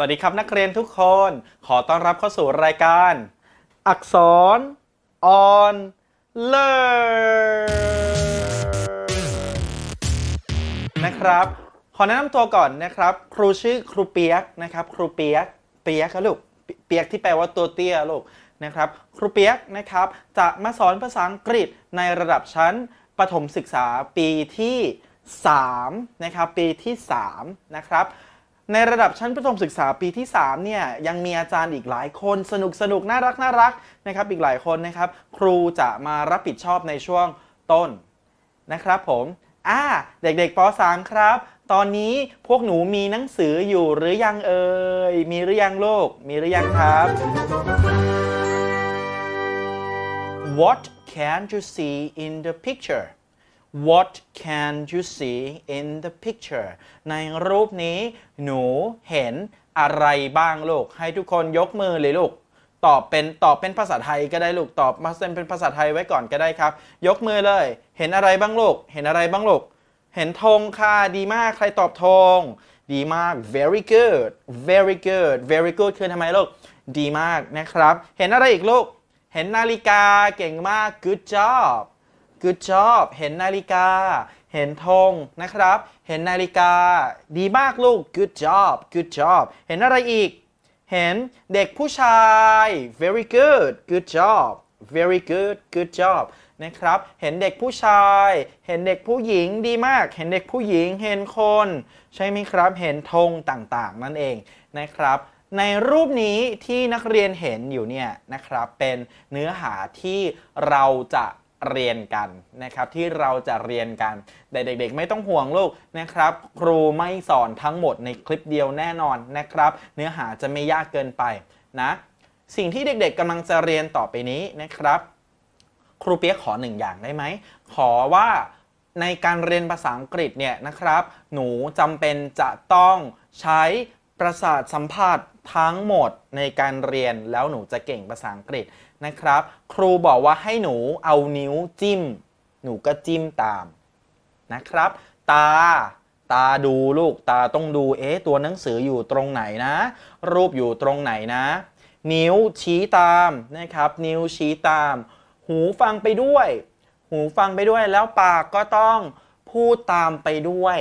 วัสดีครับนักเรียนทุกคนขอต้อนรับเข้าสู่รายการ อักษร on learn นะครับ ขอแนะนำตัวก่อนนะครับ ครูชื่อครูเปียกนะครับ ครูเปียก เปียกครับลูกเปียกที่แปลว่าตัวเตี้ยลูกนะครับ ครูเปียกนะครับ จะมาสอนภาษาอังกฤษในระดับชั้นประถมศึกษาปีที่ 3 นะครับ ปีที่ 3 นะครับในระดับชั้นประถมศึกษาปีที่ 3 เนี่ยยังมีอาจารย์อีกหลายคนสนุกสนุกน่ารักน่ารักนะครับอีกหลายคนนะครับ ครูจะมารับผิดชอบในช่วงต้นนะครับผมอ่าเด็กๆป .3 ครับ ตอนนี้พวกหนูมีหนังสืออยู่หรือยังเอ่ยมีหรือยังลูก มีหรือยังครับ What can you see in the picture What can you see in the picture ในรูปนี้หนูเห็นอะไรบ้างลูก ให้ทุกคนยกมือเลยลูก ตอบเป็นตอบเป็นภาษาไทยก็ได้ลูก ตอบมาเป็นภาษาไทยไว้ก่อนก็ได้ครับ ยกมือเลย เห็นอะไรบ้างลูก เห็นอะไรบ้างลูก เห็นธงค่ะ ดีมาก ใครตอบธงดีมาก very good very good very good คือทำไมลูก ดีมากนะครับ เห็นอะไรอีกลูก เห็นนาฬิกา เก่งมาก good job good job เห็นนาฬิกา เห็นธงนะครับ เห็นนาฬิกาดีมากลูก good job good job เห็นอะไรอีก เห็นเด็กผู้ชาย very good good job very good good job นะครับ เห็นเด็กผู้ชาย เห็นเด็กผู้หญิงดีมาก เห็นเด็กผู้หญิง เห็นคน ใช่ไหมครับ เห็นธงต่าง ๆ นั่นเองนะครับ ในรูปนี้ที่นักเรียนเห็นอยู่เนี่ยนะครับเป็นเนื้อหาที่เราจะเรียนกันนะครับ ที่เราจะเรียนกันแต่เด็กๆ ไม่ต้องห่วงลูกนะครับ ครูไม่สอนทั้งหมดในคลิปเดียวแน่นอนนะครับเนื้อหาจะไม่ยากเกินไปนะสิ่งที่เด็กๆกำลังจะเรียนต่อไปนี้นะครับ ครูเปียกขอหนึ่งอย่างได้ไหม ขอว่าในการเรียนภาษาอังกฤษเนี่ยนะครับหนูจำเป็นจะต้องใช้ประสาทสัมผัสทั้งหมดในการเรียนแล้วหนูจะเก่งภาษาอังกฤษนะครับ ครูบอกว่าให้หนูเอานิ้วจิ้ม หนูก็จิ้มตามนะครับ ตา ตาดูลูก ตาต้องดูเอ๊ะตัวหนังสืออยู่ตรงไหนนะ รูปอยู่ตรงไหนนะ นิ้วชี้ตามนะครับ นิ้วชี้ตาม หูฟังไปด้วย หูฟังไปด้วยแล้วปากก็ต้องพูดตามไปด้วย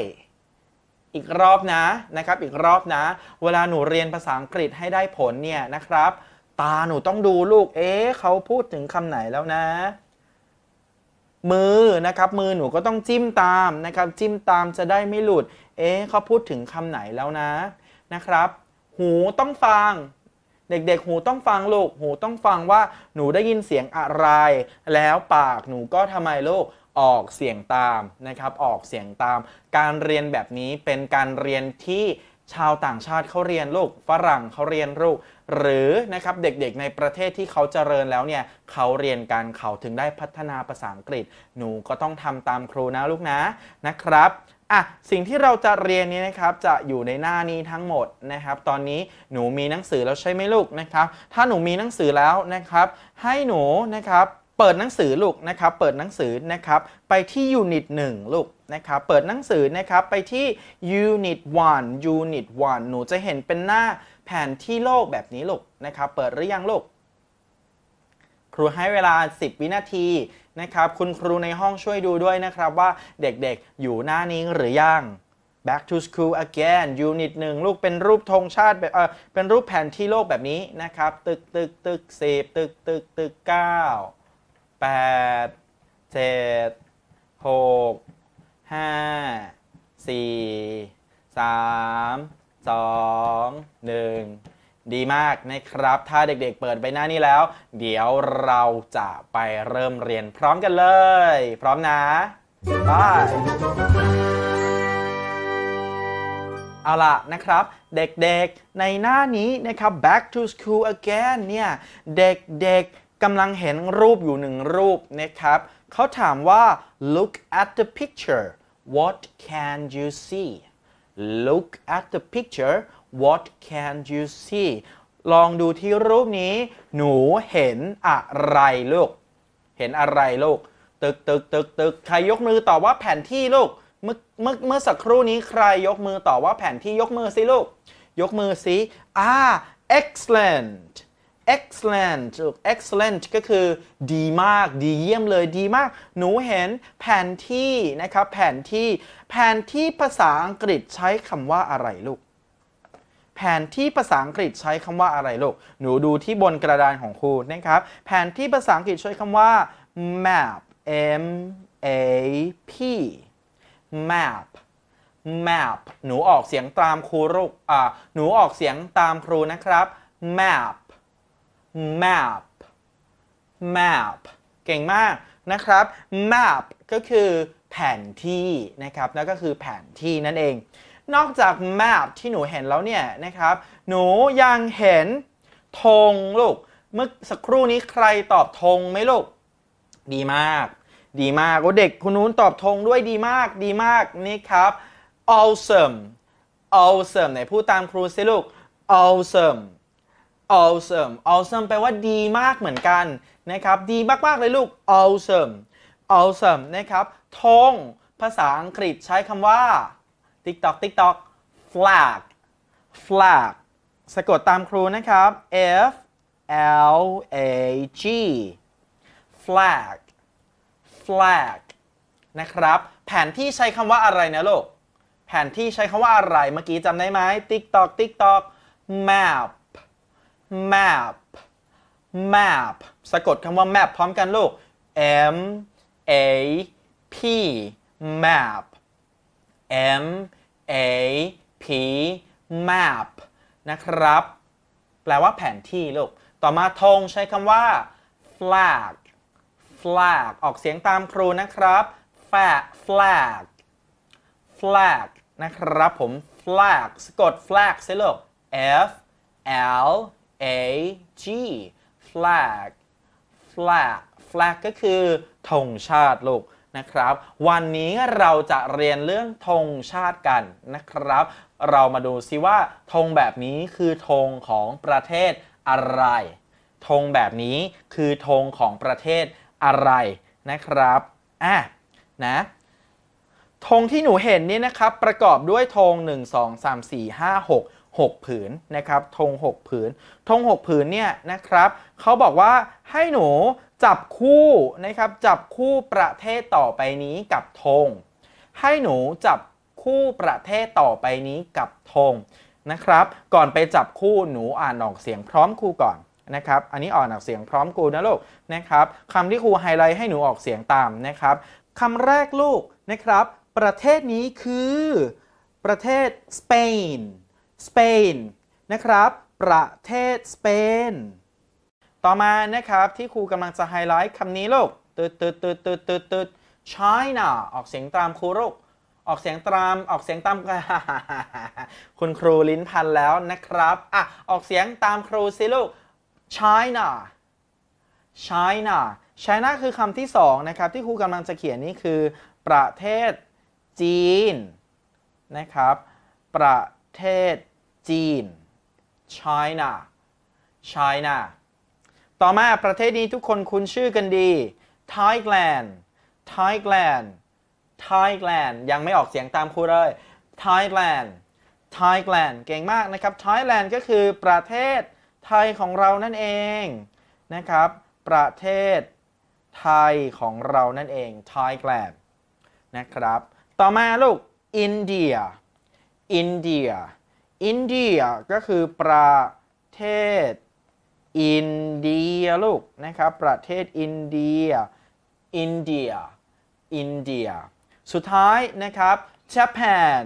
อีกรอบนะนะครับอีกรอบนะ เวลาหนูเรียนภาษาอังกฤษให้ได้ผลเนี่ยนะครับ ตาหนูต้องดูลูกเอ๊ะเขาพูดถึงคำไหนแล้วนะ มือนะครับมือหนูก็ต้องจิ้มตามนะครับจิ้มตามจะได้ไม่หลุดเอ๊ะเขาพูดถึงคำไหนแล้วนะนะครับ หูต้องฟัง เด็กๆหูต้องฟังลูก หูต้องฟังว่าหนูได้ยินเสียงอะไร แล้วปากหนูก็ทำไมลูกออกเสียงตามนะครับออกเสียงตามการเรียนแบบนี้เป็นการเรียนที่ชาวต่างชาติเขาเรียนลูกฝรั่งเขาเรียนลูกหรือนะครับเด็กๆในประเทศที่เขาเจริญแล้วเนี่ยเขาเรียนการเขาถึงได้พัฒนาภาษาอังกฤษ หนูก็ต้องทำตามครูนะลูกนะนะครับอ่ะสิ่งที่เราจะเรียนนี้นะครับจะอยู่ในหน้านี้ทั้งหมดนะครับ ตอนนี้หนูมีหนังสือแล้วใช่ไหมลูกนะครับ ถ้าหนูมีหนังสือแล้วนะครับ ให้หนูนะครับเปิดหนังสือลูกนะครับ เปิดหนังสือนะครับ ไปที่ยูนิต1ลูกนะครับ เปิดหนังสือนะครับ ไปที่ยูนิต1ยูนิต1หนูจะเห็นเป็นหน้าแผนที่โลกแบบนี้ลูกนะครับ เปิดหรือยังลูกครูให้เวลา 10 วินาทีนะครับ คุณครูในห้องช่วยดูด้วยนะครับว่าเด็กๆอยู่หน้านี้หรือยัง back to school again unit 1 ลูกเป็นรูปธงชาติเออเป็นรูปแผนที่โลกแบบนี้นะครับ ตึกตึกตึกสิบตึกตึกตึกเก้าแปดเจ็ดหกห้าสี่สามสองหนึ่งดีมากนะครับถ้าเด็กๆเปิดไปหน้านี้แล้ว เดี๋ยวเราจะไปเริ่มเรียนพร้อมกันเลย พร้อมนะบายเอาล่ะนะครับเด็กๆในหน้านี้นะครับ back to school again เนี่ยเด็กๆกำลังเห็นรูปอยู่หนึ่งรูปนะครับ เขาถามว่า look at the picture what can you see look at the picture what can you see ลองดูที่รูปนี้ หนูเห็นอะไรลูก เห็นอะไรลูก ตึกตึกตึกตึกใครยกมือตอบว่าแผนที่ลูกเมื่อเมื่อเมื่อสักครู่นี้ใครยกมือตอบว่าแผนที่ยกมือสิลูก ยกมือสิ อ่า excellent excellent ถูก excellent ก็คือดีมาก ดี เยี่ยมเลย ดีมาก หนูเห็นแผนที่นะครับ แผนที่ แผนที่ภาษาอังกฤษใช้คำว่าอะไรลูก แผนที่ภาษาอังกฤษใช้คำว่าอะไรลูก หนูดูที่บนกระดานของครูนะครับ แผนที่ภาษาอังกฤษใช้คำว่า map m a p map map หนูออกเสียงตามครูลูกอ่าหนูออกเสียงตามครูนะครับ map map map เก่งมากนะครับ map ก็คือแผนที่นะครับแล้วก็คือแผนที่นั่นเอง นอกจาก map ที่หนูเห็นแล้วเนี่ยนะครับหนูยังเห็นธงลูกเมื่อสักครู่นี้ใครตอบธงไหมลูกดีมาก ดีมากโอ้เด็กคุณนู้นตอบธงด้วยดีมากดีมากนี่ครับ awesome awesome ไหนพูดตามครูสิลูก awesome awesome awesome แปลว่าดีมากเหมือนกันนะครับดีมากๆเลยลูก awesome awesome นะครับธงภาษาอังกฤษใช้คำว่า tiktok tiktok flag flag สะกดตามครูนะครับ f l a g flag flag นะครับแผนที่ใช้คำว่าอะไรนะลูก แผนที่ใช้คำว่าอะไรเมื่อกี้จำได้ไหม tiktok tiktok map map map สะกดคำว่า map พร้อมกันลูก m a p map m a p map นะครับ แปลว่าแผนที่ลูก ต่อมาธงใช้คำว่า flag flag ออกเสียงตามครูนะครับ flag flag flag นะครับผม flag สะกด flag ใช่ลูก f l A G flag flag flag ก็คือธงชาติลูกนะครับวันนี้เราจะเรียนเรื่องธงชาติกันนะครับ เรามาดูซิว่าธงแบบนี้คือธงของประเทศอะไรธงแบบนี้คือธงของประเทศอะไรนะครับอ่ะนะธงที่หนูเห็นนี่นะครับประกอบด้วยธง1 2 3 4 5 6 6 ผืนนะครับ ธง6 ผืน ธง6 ผืนเนี่ยนะครับเขาบอกว่าให้หนูจับคู่นะครับ จับคู่ประเทศต่อไปนี้กับธง ให้หนูจับคู่ประเทศต่อไปนี้กับธงนะครับ ก่อนไปจับคู่หนูอ่านออกเสียงพร้อมครูก่อนนะครับ อันนี้อ่านออกเสียงพร้อมครูนะลูกนะครับคำที่ครูไฮไลท์ให้หนูออกเสียงตามนะครับคำแรกลูกนะครับ ประเทศนี้คือประเทศสเปนสเปนนะครับ ประเทศสเปนต่อมานะครับที่ครูกำลังจะไฮไลท์คำนี้ลูกตืดตืดตืดตืดตืดตืด China ออกเสียงตามครูลูกออกเสียงตามออกเสียงตามคุณครูลิ้นพันแล้วนะครับอ่ะออกเสียงตามครูสิลูก China China China คือคำที่สองนะครับที่ครูกำลังจะเขียนนี่คือ ประเทศจีนนะครับ ประเทศจีน China China ต่อมาประเทศนี้ทุกคนคุ้นชื่อกันดี Thailand Thailand Thailand ยังไม่ออกเสียงตามครูเลย Thailand Thailand เก่งมากนะครับ Thailand ก็คือประเทศไทยของเรานั่นเองนะครับประเทศไทยของเรานั่นเอง Thailand นะครับต่อมาลูกอินเดียอินเดียอินเดียก็คือประเทศอินเดียลูก นะครับ ประเทศอินเดียอินเดียอินเดีย สุดท้ายนะครับญี่ปุ่น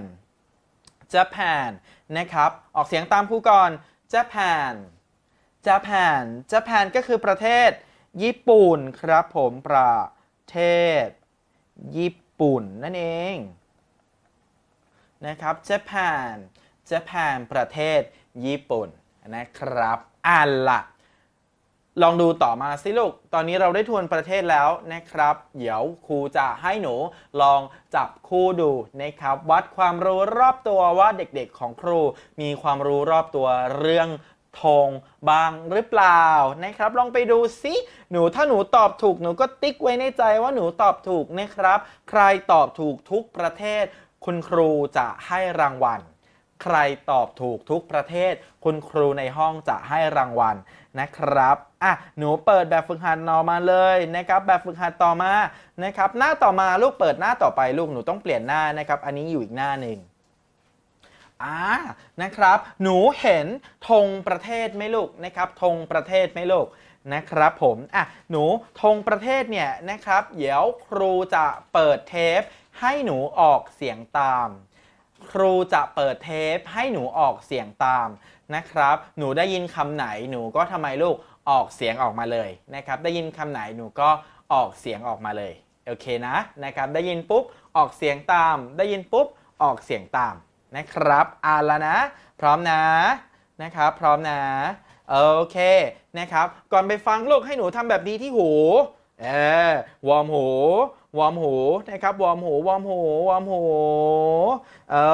ญี่ปุ่นนะครับ ออกเสียงตามครูก่อนนญี่ปุ่นญี่ปุ่นก็คือประเทศญี่ปุ่นครับผมประเทศ ญี่ปุ่นนั่นเอง นะครับญี่ปุ่นญี่ปุ่นประเทศ ญี่ปุ่นนะครับอ่านละ ลองดูต่อมาสิลูก ตอนนี้เราได้ทวนประเทศแล้วนะครับเดี๋ยวครูจะให้หนูลองจับคู่ดูนะครับ วัดความรู้รอบตัวว่าเด็กๆของครูมีความรู้รอบตัวเรื่องธงบ้างหรือเปล่านะครับ ลองไปดูสิหนูถ้าหนูตอบถูก หนูก็ติ๊กไว้ในใจว่าหนูตอบถูกนะครับ ใครตอบถูกทุกประเทศ คุณครูจะให้รางวัลใครตอบถูกทุกประเทศ คุณครูในห้องจะให้รางวัลนะครับอ่ะหนูเปิดแบบฝึกหัดนอมาเลยนะครับ แบบฝึกหัดต่อมานะครับหน้าต่อมาลูกเปิดหน้าต่อไปลูกหนูต้องเปลี่ยนหน้านะครับอันนี้อยู่อีกหน้าหนึ่งอ่านะครับ หนูเห็นธงประเทศไหมลูกนะครับธงประเทศไหมลูกนะครับผมอ่ะหนูธงประเทศเนี่ยนะครับเดี๋ยวครูจะเปิดเทปให้หนูออกเสียงตามครูจะเปิดเทปให้หนูออกเสียงตามนะครับ หนูได้ยินคำไหนหนูก็ทำไมลูกออกเสียงออกมาเลยนะครับ ได้ยินคำไหนหนูก็ออกเสียงออกมาเลยโอเคนะนะครับ ได้ยินปุ๊บออกเสียงตาม ได้ยินปุ๊บออกเสียงตามนะครับ อ่านแล้วนะพร้อมนะนะครับ พร้อมนะโอเคนะครับ ก่อนไปฟังลูกให้หนูทำแบบนี้ที่หูเออวอร์มหูวอมหูนะครับวอมหู วอมหู วอมหู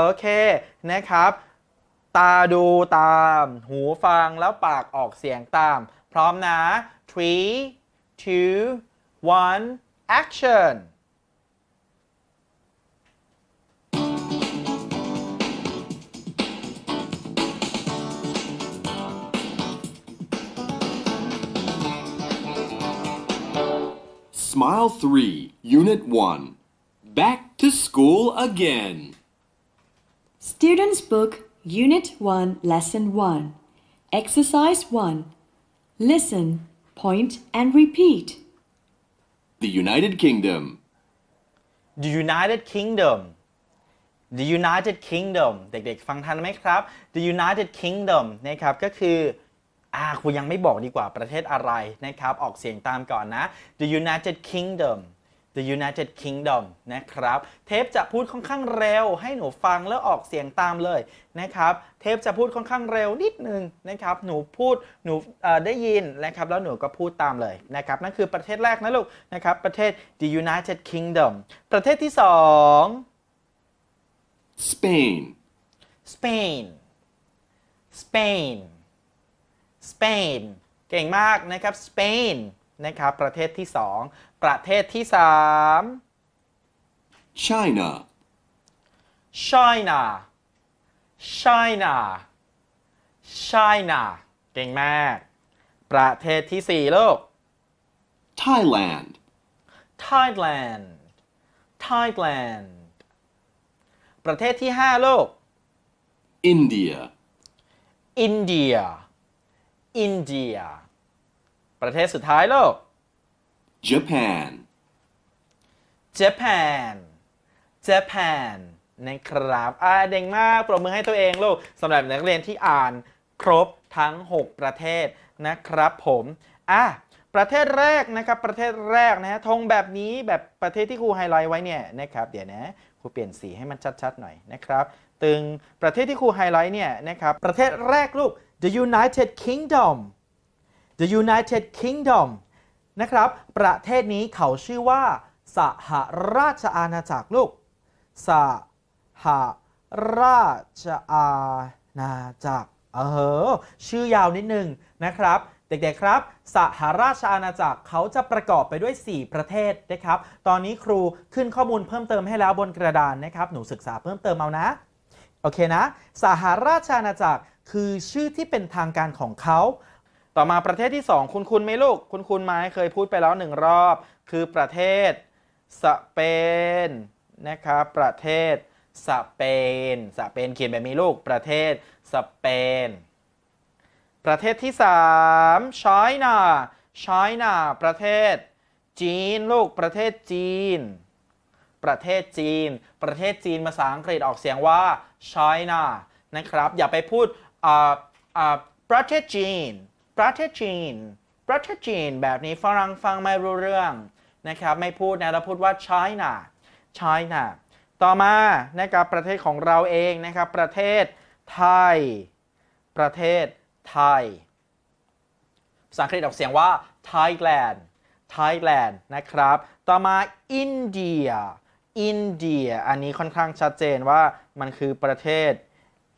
โอเคนะครับตาดูตามหูฟังแล้วปากออกเสียงตาม พร้อมนะ three two one action Smile 3, Unit 1. Back to school again. Students' Book, Unit 1, Lesson 1. Exercise 1. Listen, point, and repeat. The United Kingdom. The United Kingdom. The United Kingdom เด็กๆฟังทันไหมครับ The United Kingdom นะครับก็คืออ่าคุณยังไม่บอกดีกว่า ประเทศอะไรนะครับ ออกเสียงตามก่อนนะ the United Kingdom the United Kingdom นะครับ เทปจะพูดค่อนข้างเร็ว ให้หนูฟังแล้วออกเสียงตามเลยนะครับ เทปจะพูดค่อนข้างเร็วนิดนึงนะครับ หนูพูด หนูได้ยินนะครับ แล้วหนูก็พูดตามเลยนะครับ นั่นคือประเทศแรกนะลูกนะครับ ประเทศ the United Kingdom ประเทศที่สอง Spain Spain Spain สเปนเก่งมากนะครับสเปนนะครับประเทศที่สองประเทศที่ 3 China c h i n าจีน n a China เก่งมาก ประเทศที่ส4โลกไทยแลนด์ไทยแลนด์ไทยแลนด์ประเทศที่ห5โลก อินเดีย อินเดียอินเดีย ประเทศสุดท้ายโลก Japan Japan Japan นะครับอ่าเด่งมากปรบมือให้ตัวเองลูกสำหรับนักเรียนที่อ่าน ครบทั้ง 6 ประเทศนะครับผม อ่ะ ประเทศแรกนะครับ ประเทศแรกนะฮะธงแบบนี้ แบบประเทศที่ครูไฮไลท์ไว้เนี่ยนะครับ เดี๋ยวนะ ครูเปลี่ยนสีให้มันชัดๆ หน่อยนะครับ ตึงประเทศที่ครูไฮไลท์เนี่ยนะครับ ประเทศแรกลูก the United Kingdom the United Kingdom นะครับ ประเทศนี้เขาชื่อว่าสหราชอาณาจักรลูก สหราชอาณาจักร เออ ชื่อยาวนิดนึงนะครับ เด็กๆครับ สหราชอาณาจักรเขาจะประกอบไปด้วย 4 ประเทศนะครับ ตอนนี้ครูขึ้นข้อมูลเพิ่มเติมให้แล้วบนกระดานนะครับ หนูศึกษาเพิ่มเติมเอานะ โอเคนะ สหราชอาณาจักรคือชื่อที่เป็นทางการของเขา ต่อมาประเทศที่ 2 คุณคุณไหมลูก คุณคุณไหมเคยพูดไปแล้วหนึ่งรอบ คือประเทศสเปนนะครับ ประเทศสเปน สเปนเขียนแบบมีลูก ประเทศสเปน ประเทศที่ 3ชอยนาชอยนาประเทศจีนลูกประเทศจีน ประเทศจีน ประเทศจีนภาษาอังกฤษออกเสียงว่าชอยนานะครับ อย่าไปพูดประเทศจีน ประเทศจีน ประเทศจีน แบบนี้ฝรั่งฟังไม่รู้เรื่อง นะครับ ไม่พูดนะเราพูดว่า China China ต่อมานะครับประเทศของเราเองนะครับ ประเทศไทย ประเทศไทย ภาษาอังกฤษออกเสียงว่า Thailand Thailand นะครับ ต่อมาอินเดียอินเดียอันนี้ค่อนข้างชัดเจนว่ามันคือประเทศ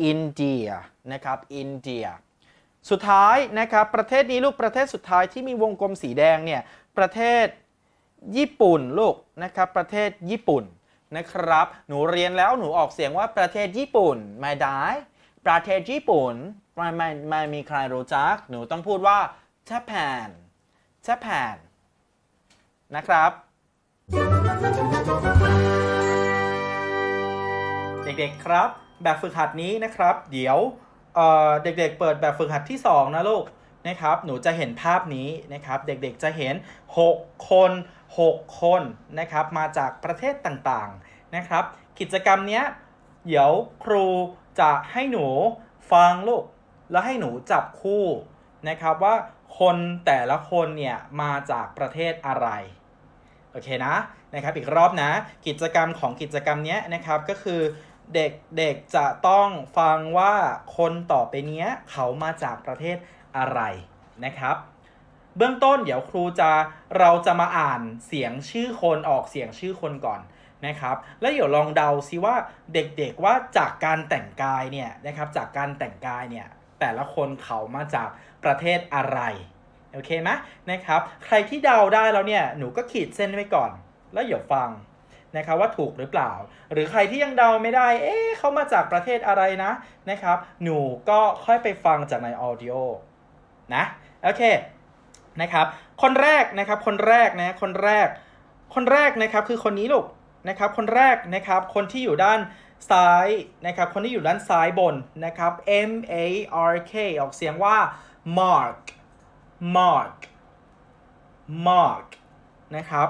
อินเดียนะครับอินเดีย สุดท้ายนะครับประเทศนี้ลูกประเทศสุดท้ายที่มีวงกลมสีแดงเนี่ยประเทศญี่ปุ่นลูกนะครับประเทศญี่ปุ่นนะครับ หนูเรียนแล้วหนูออกเสียงว่าประเทศญี่ปุ่น ไม่ได้ประเทศญี่ปุ่นไม่ไม่ไม่มีใครรู้จักหนูต้องพูดว่าเจแปนเจแปนนะครับ เด็กๆครับแบบฝึกหัดนี้นะครับ เดี๋ยวเเด็กๆ เปิดแบบฝึกหัดที่ 2 นะลูกนะครับ หนูจะเห็นภาพนี้นะครับ เด็กๆจะเห็น6คน6 คนนะครับ มาจากประเทศต่างๆนะครับ กิจกรรมเนี้ยเดี๋ยวครูจะให้หนูฟังลูก แล้วให้หนูจับคู่นะครับว่าคนแต่ละคนเนี่ยมาจากประเทศอะไรโอเคนะนะครับอีกรอบนะ กิจกรรมของกิจกรรมนี้นะครับก็คือเด็กเด็กจะต้องฟังว่าคนต่อไปเนี้ยเขามาจากประเทศอะไรนะครับ เบื้องต้น เดี๋ยวครูจะเราจะมาอ่านเสียงชื่อคนออกเสียงชื่อคนก่อนนะครับแล้วเดี๋ยวลองเดาซิว่าเด็กๆว่าจากการแต่งกายเนี่ยนะครับจากการแต่งกายเนี่ยแต่ละคนเขามาจากประเทศอะไรโอเคไหมนะครับใครที่เดาได้แล้วเนี่ยหนูก็ขีดเส้นไว้ก่อน แล้วเดี๋ยวฟังนะครับว่าถูกหรือเปล่า หรือใครที่ยังเดาไม่ได้เอ๊ะเขามาจากประเทศอะไรนะนะครับ หนูก็ค่อยไปฟังจากในออดิโอนะโอเคนะครับคนแรกนะครับคนแรกนะคนแรกคนแรกนะครับคือคนนี้ลูกนะครับ คนแรกนะครับ คนที่อยู่ด้านซ้ายนะครับคนที่อยู่ด้านซ้ายบนนะครับ M A R K ออกเสียงว่า mark mark mark นะครับ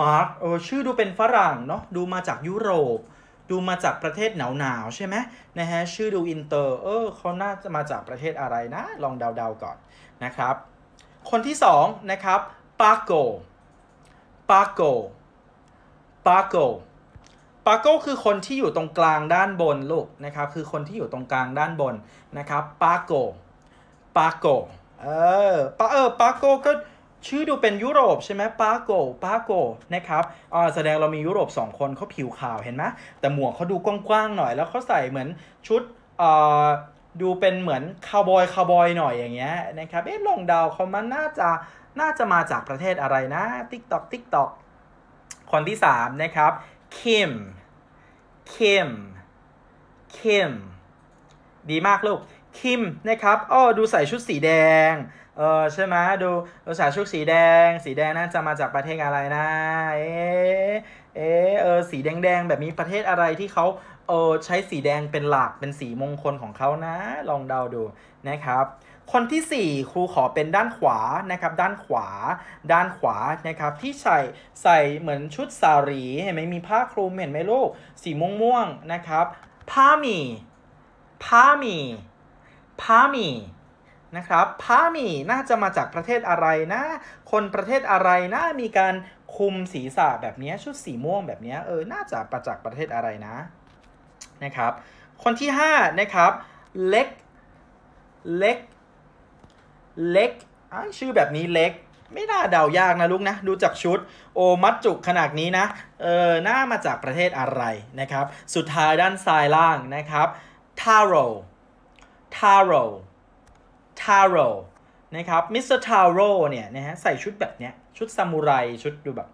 มาร์กเออชื่อดูเป็นฝรั่งเนาะดูมาจากยุโรป ดูมาจากประเทศหนาวๆใช่ไหมนะฮะชื่อดูอินเตอร์เออเขาน่าจะมาจากประเทศอะไรนะ ลองเดาๆก่อนนะครับคนที่สองนะครับปาโกปาโกปาโกปาโก คือคนที่อยู่ตรงกลางด้านบนลูกนะครับคือคนที่อยู่ตรงกลางด้านบนนะครับปาโกปาโกเออปาเออปาโกก็ชื่อดูเป็นยุโรป ใช่ไหมปาโกปาโกนะครับอ่าแสดงเรามียุโรป 2 คนเขาผิวขาวเห็นไหมแต่หมวกเขาดู กว้างๆหน่อย แล้วเขาใส่เหมือนชุดอ่าดูเป็นเหมือนคาวบอยคาวบอยหน่อยอย่างเงี้ยนะครับเอ๊ะลองเดาเขามันน่าจะน่าจะมาจากประเทศอะไรนะ ติ๊กตอกติ๊กตอกคนที่ 3 นะครับคิมคิมคิมดีมากลูกคิมนะครับอ๋อดูใส่ชุดสีแดงเออใช่ไหมดูภาษาชุกสีแดง สีแดงน่าจะมาจากประเทศอะไรนะเอ๊ะเอ๊ะเออสีแดงแดงแบบนี้ประเทศอะไรที่เขาเออใช้สีแดงเป็นหลักเป็นสีมงคลของเขานะ ลองเดาดูนะครับ คนที่ 4ครูขอเป็นด้านขวานะครับด้านขวาด้านขวานะครับที่ใส่ใส่เหมือนชุดสารีเห็นไหมมีผ้าคลุมเห็นไหมลูก สีม่วงๆนะครับผ้ามีผ้ามีผ้ามีนะครับพามีน่าจะมาจากประเทศอะไรนะคนประเทศอะไรนะมีการคุมศีรษะแบบนี้ชุดสีม่วงแบบนี้เออน่าจะประจากประเทศอะไรนะนะครับคนที่5นะครับเล็กเล็กเล็กชื่อแบบนี้เล็กไม่น่าเดายากนะลูกนะดูจากชุดโอมัดจุกขนาดนี้นะเออน่ามาจากประเทศอะไรนะครับสุดท้ายด้านซ้ายล่างนะครับทาโร่ทาโร่ทาโร่ นะครับ มิสเตอร์ทาโร่ เนี่ย นะฮะ ใส่ชุดแบบเนี้ย ชุดซามูไร ชุดดูแบบ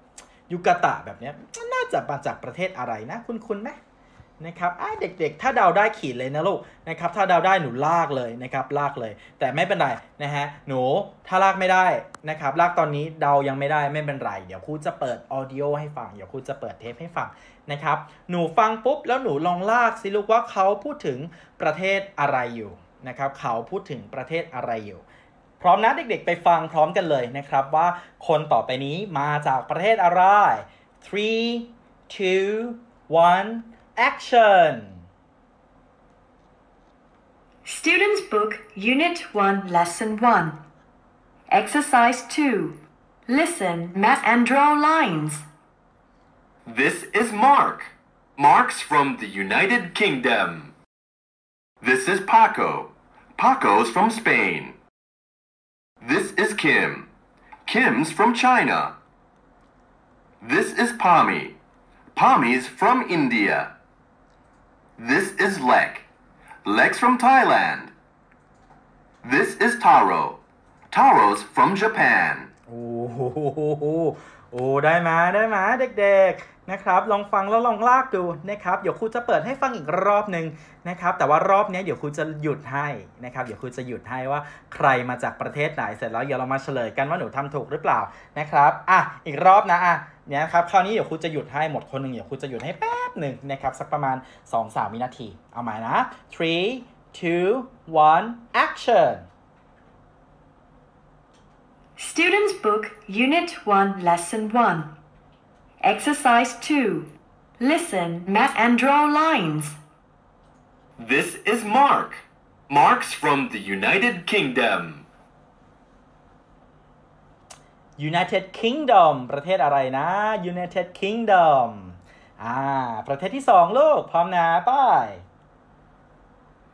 ยุกตะแบบเนี้ยน่าจะมาจากประเทศอะไรนะ คุณคุณไหมนะครับเด็กๆ ถ้าเดาได้ขีดเลยนะลูก นะครับ ถ้าเดาได้หนูลากเลยนะครับ ลากเลย แต่ไม่เป็นไร นะฮะ หนูถ้าลากไม่ได้ นะครับ ลากตอนนี้เดายังไม่ได้ ไม่เป็นไร เดี๋ยวครูจะเปิดออดิโอให้ฟัง เดี๋ยวครูจะเปิดเทปให้ฟัง นะครับ หนูฟังปุ๊บ แล้วหนูลองลากสิลูกว่าเขาพูดถึงประเทศอะไรอยู่นะครับเขาพูดถึงประเทศอะไรอยู่ พร้อมนะเด็กๆ ไปฟังพร้อมกันเลยนะครับ ว่าคนต่อไปนี้มาจากประเทศอะไร three two one action Students Book Unit 1 Lesson 1 Exercise 2 Listen, map and draw lines. This is Mark. Mark's from the United Kingdom. This is Paco. Paco's from Spain. This is Kim. Kim's from China. This is Pami. Pami's from India. This is Lek. Lek's from Thailand. This is Taro. Taro's from Japan. โอ้โหโอ้ได้มาได้มาเด็กๆนะครับลองฟังแล้วลองลากดูนะครับเดี๋ยวครูจะเปิดให้ฟังอีกรอบหนึ่งนะครับแต่ว่ารอบนี้เดี๋ยวครูจะหยุดให้นะครับเดี๋ยวครูจะหยุดให้ว่าใครมาจากประเทศไหนเสร็จแล้วเดี๋ยวเรามาเฉลยกันว่าหนูทำถูกหรือเปล่านะครับอ่ะอีกรอบนะอ่ะเนี่ยครับคราวนี้เดี๋ยวครูจะหยุดให้หมดคนหนึ่งเดี๋ยวครูจะหยุดให้แป๊บหนึ่งนะครับสักประมาณ 2-3วินาที เอาไหมนะ three two one action Students book Unit 1 Lesson 1 Exercise 2. Listen, Matt, and draw lines. This is Mark. Mark's from the United Kingdom. United Kingdom ประเทศอะไรนะ United Kingdom อ่า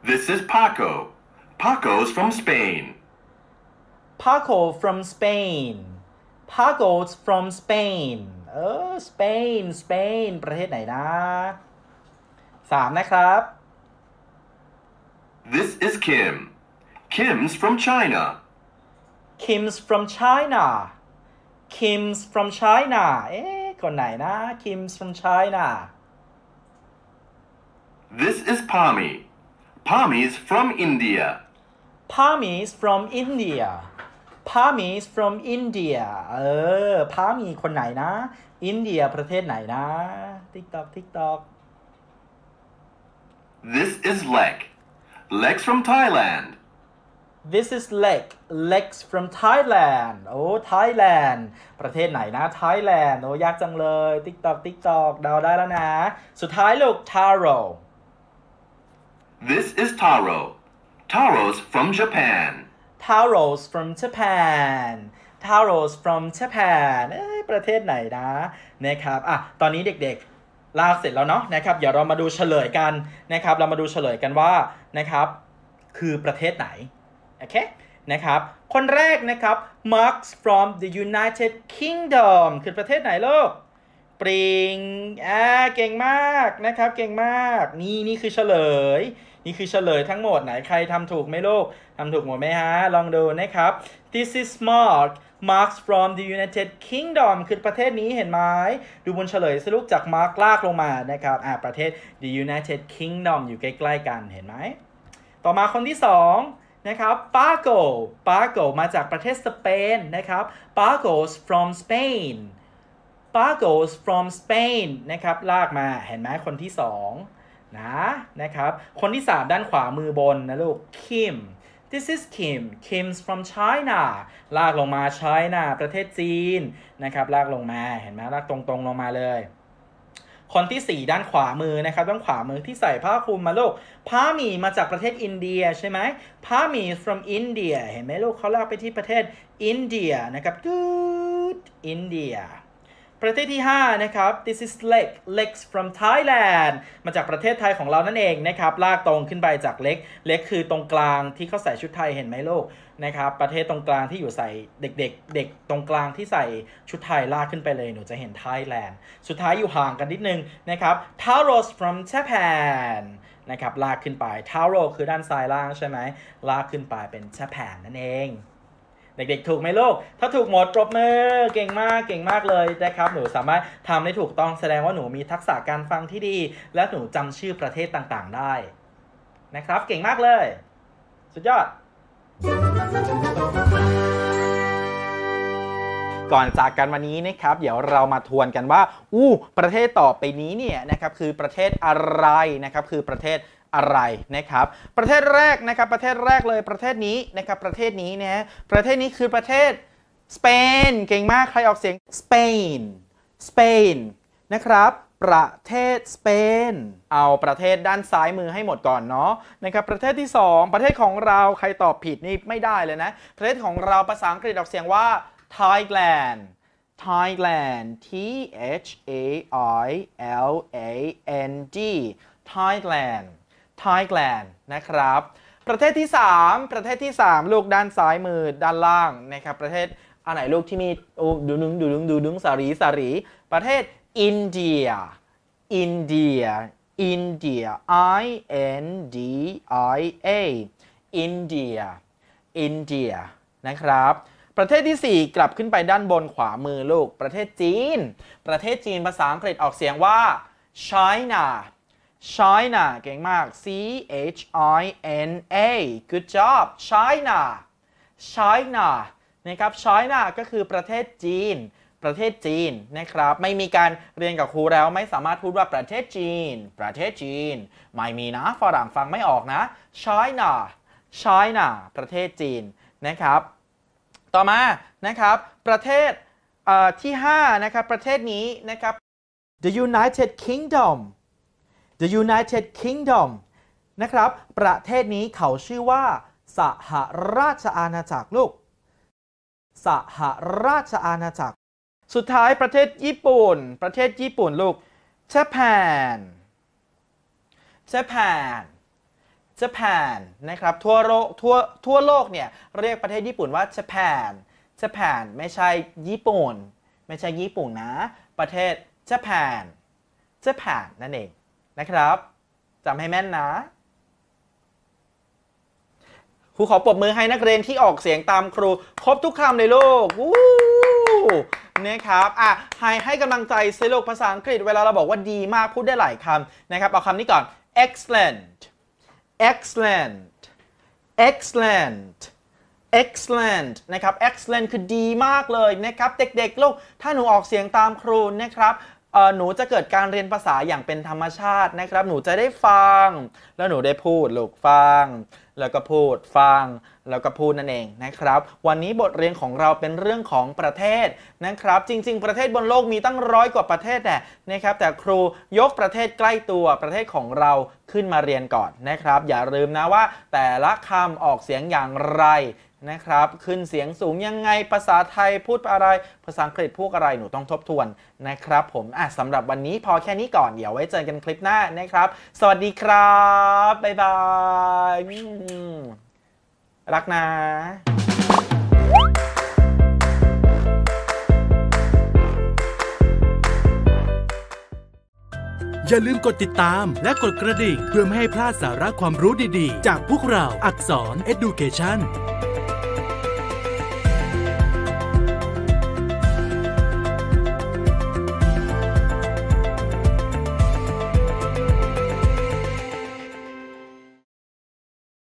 This is Paco. Paco's from Spain. Paco from Spain. Paco's from Spain. เออสเปนสเปนประเทศไหนนะสามนะครับ This is Kim Kim's from China Kim's from China Kim's from China เอ๊ะคนไหนนะ Kim's from China This is Pami Pami's from India Pami's from India พามีส from India เออ พามี คนไหนนะ อินเดียประเทศไหนนะ TikTok TikTok This is Lex Lex from Thailand This is Lex Lex from Thailand โอ้ Thailand ประเทศไหนนะ Thailand โอ้ ยากจังเลย TikTok TikTok เดาได้แล้วนะ สุดท้ายลูก Taro This is Taro Taro's from Japan towels from Japan towels from Japan ประเทศไหนนะนะครับ อ่ะ ตอนนี้เด็กๆ ลากเสร็จแล้วเนาะ นะครับ เดี๋ยวเรามาดูเฉลยกัน นะครับ เรามาดูเฉลยกันว่า นะครับ คือประเทศไหน โอเค นะครับ คนแรกนะครับ Marx from the United Kingdom คือประเทศไหนลูกปริงอ่า เก่งมากนะครับ เก่งมาก นี่ นี่ คือเฉลยนี่คือเฉลยทั้งหมดไหน ใครทำถูกไหมลูกทำถูกหมดไหมฮะ ลองดูนะครับ this is Mark Mark from the United Kingdom คือประเทศนี้เห็นไหมดูบนเฉลยสรุปจาก Mark ลากลงมานะครับอ่าประเทศ the United Kingdom อยู่ใกล้ๆกันเห็นไหมต่อมาคนที่สองนะครับ p a c o p a c o มาจากประเทศสเปนนะครับปาโ s from Spain p a c o s from Spain นะครับ ลากมาเห็นไหมคนที่สองนะนะครับคนที่ 3 ด้านขวามือบนนะลูก Kim this is Kim Kim's from China ลากลงมา China ประเทศจีนนะครับลากลงมาเห็นไหมลากตรงๆลงมาเลย คนที่ 4 ด้านขวามือนะครับ ด้านขวามือที่ใส่ผ้าคลุมมาลูกผ้าหมี่มาจากประเทศอินเดียใช่ไหมผ้าหมี่ from India เห็นไหมลูกเขาลากไปที่ประเทศอินเดียนะครับดูดอินเดียประเทศที่5นะครับ this is l e g l e g s from Thailand มาจากประเทศไทยของเรานั่นเองนะครับลากตรงขึ้นไป จากเล็ก เล็กคือตรงกลางที่เขาใส่ชุดไทยเห็นไหมลูกนะครับประเทศตรงกลางที่อยู่ใส่เด็กๆเด็กตรงกลางที่ใส่ชุดไทยลากขึ้นไปเลยหนูจะเห็นไทยแลนด์สุดท้ายอยู่ห่างกันนิดนึงนะครับ Taros from Japan นะครับลากขึ้นไป Taro คือด้านซ้ายล่างใช่ไหมลากขึ้นไป เป็น Japan นั่นเองเด็กๆ ถูกไหมลูก ถ้าถูกหมดปรบมือ เก่งมาก เก่งมากเลย นะครับ หนูสามารถทำได้ถูกต้องแสดงว่าหนูมีทักษะการฟังที่ดี และหนูจำชื่อประเทศต่างๆ ได้ นะครับ เก่งมากเลย สุดยอด ก่อนจากกันวันนี้นะครับ เดี๋ยวเรามาทวนกันว่า อู้ ประเทศต่อไปนี้เนี่ยนะครับคือประเทศอะไรนะครับ คือประเทศอะไร นะครับ ประเทศแรกนะครับประเทศแรกเลยประเทศนี้นะครับประเทศนี้นะประเทศนี้คือประเทศสเปนเก่งมากใครออกเสียงสเปน สเปนนะครับ ประเทศสเปนเอาประเทศด้านซ้ายมือให้หมดก่อนเนาะนะครับประเทศที่ 2 ประเทศของเราใครตอบผิดนี่ไม่ได้เลยนะประเทศของเราภาษาอังกฤษออกเสียงว่า Thailand Thailand T H A I L A N D Thailand ไทแลนด์นะครับประเทศที่ 3 ประเทศที่ 3 ลูกด้านซ้ายมือด้านล่างนะครับประเทศอันไหนลูกที่มี ดูดึงดูดึงดูดึงสารี สารี ประเทศอินเดียอินเดียอินเดีย I N D I A อินเดียอินเดียนะครับประเทศที่ 4 กลับขึ้นไปด้านบนขวามือลูก ประเทศจีน ประเทศจีนภาษาอังกฤษออกเสียงว่า China China เก่งมาก C H I N A good job China China นะครับ China ก็คือประเทศจีน ประเทศจีน นะครับ ไม่มีการเรียนกับครูแล้ว ไม่สามารถพูดว่าประเทศจีน ประเทศจีน ไม่มีนะ ฝรั่งฟังไม่ออกนะ China China ประเทศจีน นะครับ ต่อมา นะครับ ประเทศที่ 5 นะครับ ประเทศนี้นะครับ The United Kingdom the United Kingdom นะครับ ประเทศนี้เขาชื่อว่าสหราชอาณาจักรลูก สหราชอาณาจักร สุดท้ายประเทศญี่ปุ่น ประเทศญี่ปุ่นลูก Japan Japan Japan นะครับทั่วโลกทั่วทั่วโลกเนี่ยเรียกประเทศญี่ปุ่นว่า Japan Japan ไม่ใช่ญี่ปุ่น ไม่ใช่ญี่ปุ่นนะประเทศ Japan Japan นั่นเองนะครับ จำให้แม่นนะครูขอปรบมือให้นักเรียนที่ออกเสียงตามครู ครบทุกคำเลยลูกวู้นะครับอ่ะให้ให้กำลังใจสโลูกภาษาอังกฤษเวลาเราบอกว่าดีมากพูดได้หลายคำนะครับเอาคำนี้ก่อน excellent excellent excellent excellent นะครับ excellent คือดีมากเลยนะครับเด็กๆลูกถ้าหนูออกเสียงตามครูนะครับหนูจะเกิดการเรียนภาษาอย่างเป็นธรรมชาตินะครับ หนูจะได้ฟังแล้วหนูได้พูด ลูกฟังแล้วก็พูด ฟังแล้วก็พูดนั่นเองนะครับ วันนี้บทเรียนของเราเป็นเรื่องของประเทศนะครับ จริงๆ ประเทศบนโลกมีตั้งร้อยกว่าประเทศแหละนะครับ แต่ครูยกประเทศใกล้ตัวประเทศของเราขึ้นมาเรียนก่อนนะครับ อย่าลืมนะว่าแต่ละคำออกเสียงอย่างไรนะครับขึ้นเสียงสูงยังไงภาษาไทยพูดอะไรภาษาอังกฤษพูดอะไรหนูต้องทบทวนนะครับผม อ่ะสำหรับวันนี้พอแค่นี้ก่อนเดี๋ยวไว้เจอกันคลิปหน้านะครับ สวัสดีครับ บ๊าย บาย รักนะ อย่าลืมกดติดตามและกดกระดิ่ง เพื่อไม่ให้พลาดสาระความรู้ดีๆ จากพวกเราอักษร Education